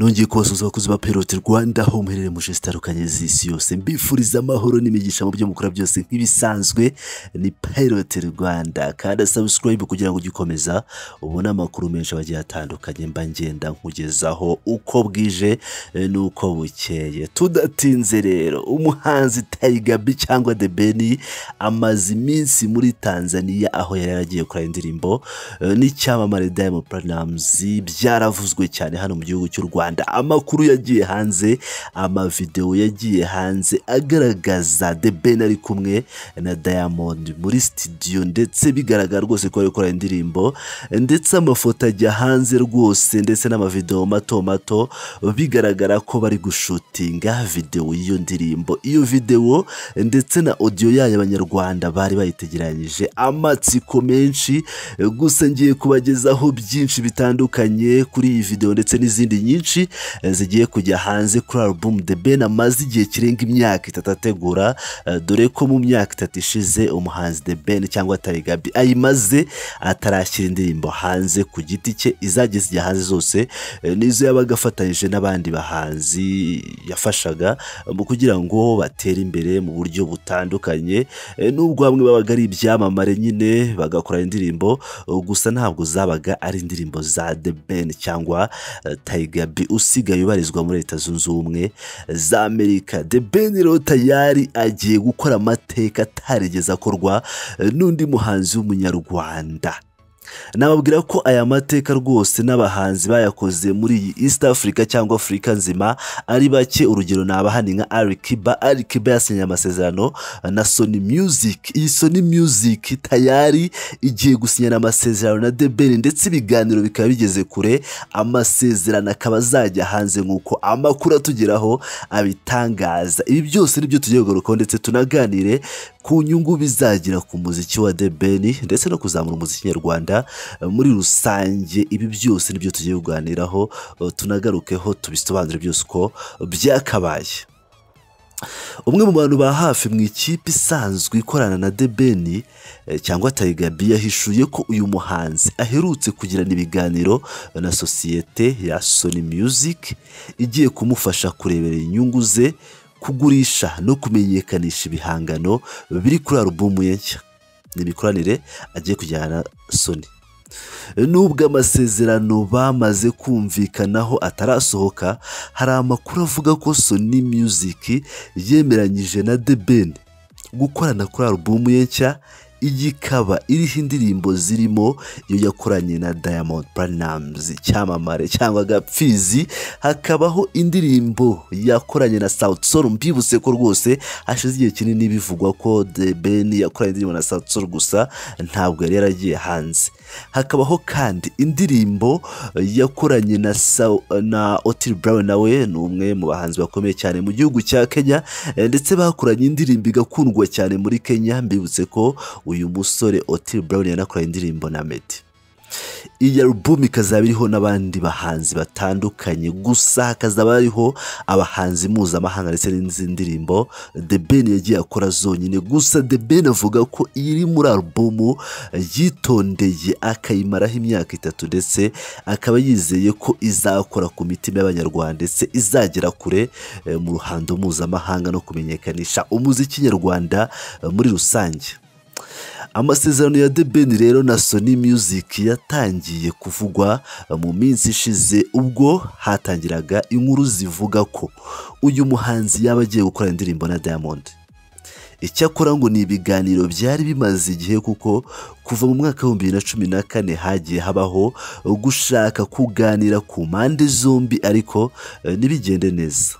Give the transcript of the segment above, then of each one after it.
nongeye kubasuhuza abakozi ba peroti rwanda aho muherereye mu nce zitandukanye z'isi yose mbifuriza amahoro n'imigisha mu byo mukora byose nk'ibisanzwe ni peroti rwanda kanda sabusikarayibu kugira ngo ujye ukomeza ubone amakuru menshi agiye atandukanye mba ngenda nkugezaho uko bwije n'uko bukeye tudatinze rero umuhanzi tayigabi cyangwa the beni amaze iminsi muri tanzania aho yari yaragiye gukora indirimbo eh, n'icyamamare diamond platnumz byaravuzwe cyane hano mu gihugu cy'u rwanda rwanda amakuru yagiye hanze amavidewo yagiye hanze agaragaza the ben ari kumwe na diamond muri studio ndetse bigaragara rwose ko ari gukora indirimbo ndetse amafoto ajya hanze rwose ndetse n'amavidewo mato mato bigaragara ko bari gushutinga videwo y'iyo ndirimbo iyo videwo ndetse na audio yayo abanyarwanda bari bayitegeranyije amatsiko menshi gusa ngiye kubagezaho byinshi bitandukanye kuri iyi videwo ndetse n'izindi nyinshi nyinshi eh, zigiye kujya hanze kuri album the ben amaze igihe kirenga imyaka itatu ategura eh, dore ko mu myaka itatu ishize umuhanzi the ben cyangwa gabi ayimaze atarashyira indirimbo hanze ku giti cye izajya zijya hanze zose eh, n'izo yabaga afatanyije n'abandi bahanzi yafashaga mu kugira ngo batere imbere mu buryo butandukanye n'ubwo bamwe babaga ari ibyamamare nyine bagakora indirimbo gusa ntabwo zabaga ari indirimbo za the ben cyangwa gabi mugambi usigaye ubarizwa muri leta zunze ubumwe za amerika de beniro tayari agiye gukora amateka atarigeze akorwa n'undi muhanzi w'umunyarwanda nababwira ko aya mateka rwose n'abahanzi bayakoze muri iyi east africa cyangwa afurika nzima ari bake urugero nabahani nka ari kiba yasinye amasezerano na sony music iyi sony music tayari igiye gusinyana amasezerano na debeni ndetse ibiganiro bikaba bigeze kure amasezerano akaba azajya hanze nk'uko amakuru atugeraho abitangaza ibi byose nibyo tugiye kugarukaho ndetse tunaganire ku nyungu bizagira ku muziki wa the ben ndetse no kuzamura umuziki nyarwanda eh, muri rusange ibi byose nibyo tugiye kuganiraho eh, tunagarukeho tubisobanure byose uko byakabaye umwe mu bantu ba hafi mu ikipe isanzwe ikorana na the ben eh, cyangwa tayigabi yahishuye ko uyu muhanzi aherutse kugirana ibiganiro na sosiyete ya Sony music igiye kumufasha kurebera inyungu ze kugurisha no kumenyekanisha ibihangano biri kuri alubumu ye nshya ni imikoranire agiye kujyana na soni nubwo amasezerano bamaze kumvikanaho atarasohoka hari amakuru avuga ko soni miyuziki yemeranyije na debeni gukorana kuri alubumu ye nshya iyi ikaba iriho indirimbo zirimo iyo yakoranye na diamond platnumz icyamamare cyangwa agapfizi hakabaho indirimbo yakoranye na South sol mbibutse ko rwose hashize igihe kinini bivugwa ko the ben yakoranye indirimbo na sauti sol gusa ntabwo yari yaragiye hanze hakabaho kandi indirimbo yakoranye na na otili brown nawe ni umwe mu bahanzi bakomeye cyane mu gihugu cya kenya eh, ndetse bakoranye indirimbo igakundwa cyane muri kenya mbibutse ko uyu musore otili brown yanakoranye indirimbo na medi iyi album ikazaba iriho n'abandi bahanzi batandukanye gusa hakazaba hariho abahanzi mpuzamahanga ndetse n'izindi ndirimbo the ben yagiye akora zonyine gusa the ben avuga ko iri muri album yitondeye akayimaraho imyaka itatu ndetse akaba yizeye ko izakora ku mitima y'abanyarwanda ndetse izagera kure eh, mu ruhando mpuzamahanga no kumenyekanisha umuziki nyarwanda eh, muri rusange amasezerano ya the ben rero na sony music yatangiye kuvugwa mu minsi ishize ubwo hatangiraga inkuru zivuga ko uyu muhanzi yaba agiye gukora indirimbo na diamond icyakora ngo ni ibiganiro byari bimaze igihe kuko kuva mu mwaka w'ibihumbi bibiri na cumi na kane hagiye habaho gushaka kuganira ku mpande zombi ariko eh, ntibigende neza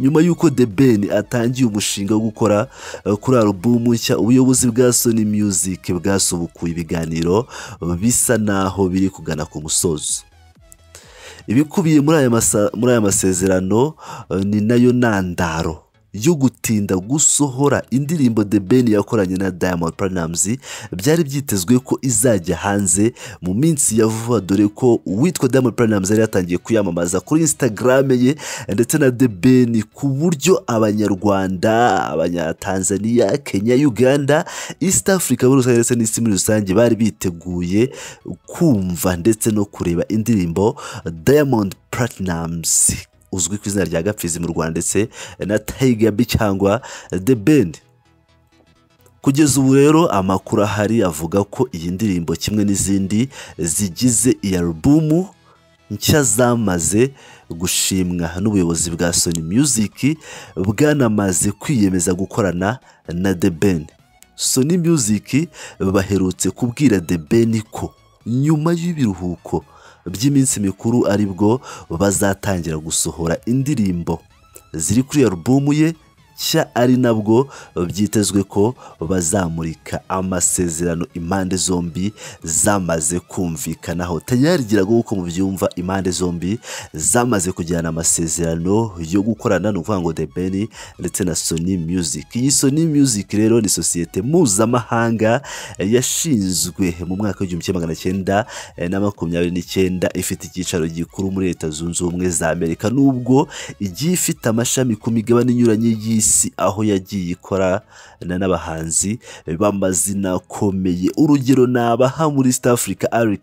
nyuma y'uko the ben atangiye umushinga wo gukora eh, kuri album nshya ubuyobozi bwa Sony music bwasubukuye ibiganiro eh, bisa naho biri kugana ku musozo ibikubiye muri aya masezerano eh, ni nayo ntandaro yo gutinda gusohora indirimbo The Ben yakoranye na Diamond Platnumz byari byitezwe ko izajya hanze mu minsi ya vuba dore ko uwitwa Diamond Platnumz yari yatangiye kuyamamaza kuri Instagram ye ndetse na The Ben ku buryo abanyarwanda abanyatanzania Kenya Uganda East Africa muri rusange ndetse n'isi muri rusange bari biteguye kumva ndetse no kureba indirimbo Diamond Platnumz uzwi ku izina rya gapfizi mu rwanda ndetse na tayigabi cyangwa The Band. kugeza ubu rero amakuru ahari avuga ko iyi ndirimbo kimwe n'izindi zigize iyi alubumu nshya zamaze gushimwa n'ubuyobozi bwa soni muziki bwanamaze kwiyemeza gukorana na The Band. soni muziki baherutse kubwira The band ko nyuma y'ibiruhuko by'iminsi mikuru aribwo bazatangira gusohora indirimbo ziri kuri alubumu ye nshya ari nabwo byitezwe ko bazamurika amasezerano impande zombi zamaze kumvikanaho tanyari girago uko mubyumva impande zombi zamaze kujyana amasezerano yo gukorana ni ukuvuga ngo debeni ndetse na soni miyuziki iyi soni miyuziki rero ni sosiyete mpuzamahanga yashinzwe mu mwaka w'igihumbi kimwe magana cyenda na makumyabiri n'icyenda ifite icyicaro gikuru muri leta zunze ubumwe za amerika nubwo igiye ifite amashami ku migabane inyuranye y'isi isi aho yagiye ikorana n'abahanzi b'amazina akomeye urugero nabaha muri East Africa Ali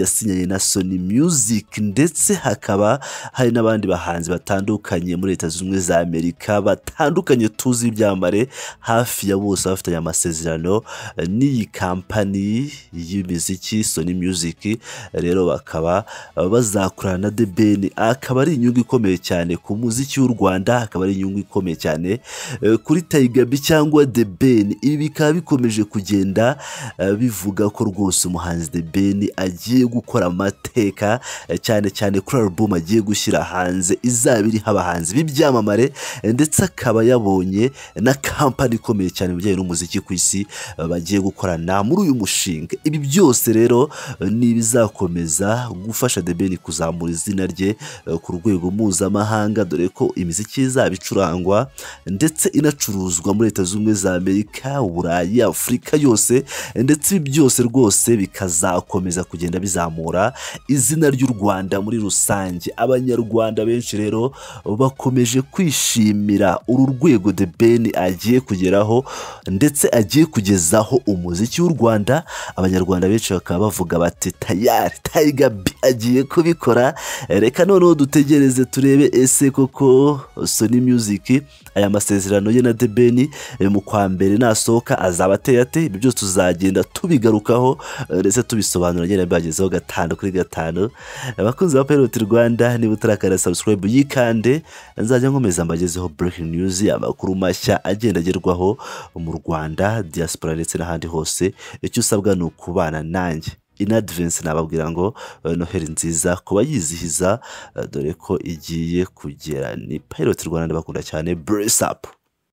yasinyanye na Sony Music ndetse hakaba hari n'abandi bahanzi batandukanye muri leta zunze ubumwe za Amerika batandukanye tuzi ibyambare hafi ya bose bafitanye amasezerano n'iyi kampani y'imiziki Sony Music rero bakaba bazakorana na The Ben akaba ari inyungu ikomeye cyane ku muziki w'u Rwanda akaba ari inyungu ikomeye cyane cyane eh, kuri tayigabi cyangwa the Ben ibi bikaba bikomeje kugenda eh, bivuga ko rwose umuhanzi The beni agiye gukora amateka eh, cyane cyane kuri album agiye gushyira hanze izaba iriho abahanzi b'ibyamamare ndetse akaba yabonye na kampani ikomeye cyane mu bijyanye n'umuziki ku isi bagiye gukorana muri uyu mushinga ibi byose rero ni ibizakomeza gufasha the Ben kuzamura izina rye ku rwego mpuzamahanga dore ko imiziki izaba icurangwa ndetse inacuruzwa muri leta zunze za amerika burayi afurika yose ndetse byose rwose bikazakomeza kugenda bizamura izina ry'u rwanda muri rusange abanyarwanda benshi rero bakomeje kwishimira uru rwego de beni agiye kugeraho ndetse agiye kugezaho umuziki w'u rwanda abanyarwanda benshi bakaba bavuga bati tayari tayiga bi agiye kubikora reka noneho dutegereze turebe ese koko soni muziki aya masezerano ye na Beni eh, mu kwa mbere nasohoka azaba ateye ate ibi byose tuzagenda tubigarukaho eh, ndetse tubisobanura nyine bagezeho gatanu kuri gatanu abakunzi ba peroti rwanda niba utarakara sabusikarayibu yikande nzajya nkomeza mbagezeho burekingi niyuzi amakuru mashya agenda agerwaho mu rwanda diyasipora ndetse n'ahandi hose icyo usabwa ni ukubana nanjye advance nababwira ngo eh, noheli nziza kuba yizihiza eh, dore ko igiye kugera ni payiroti rwanda bakunda cyane buresapu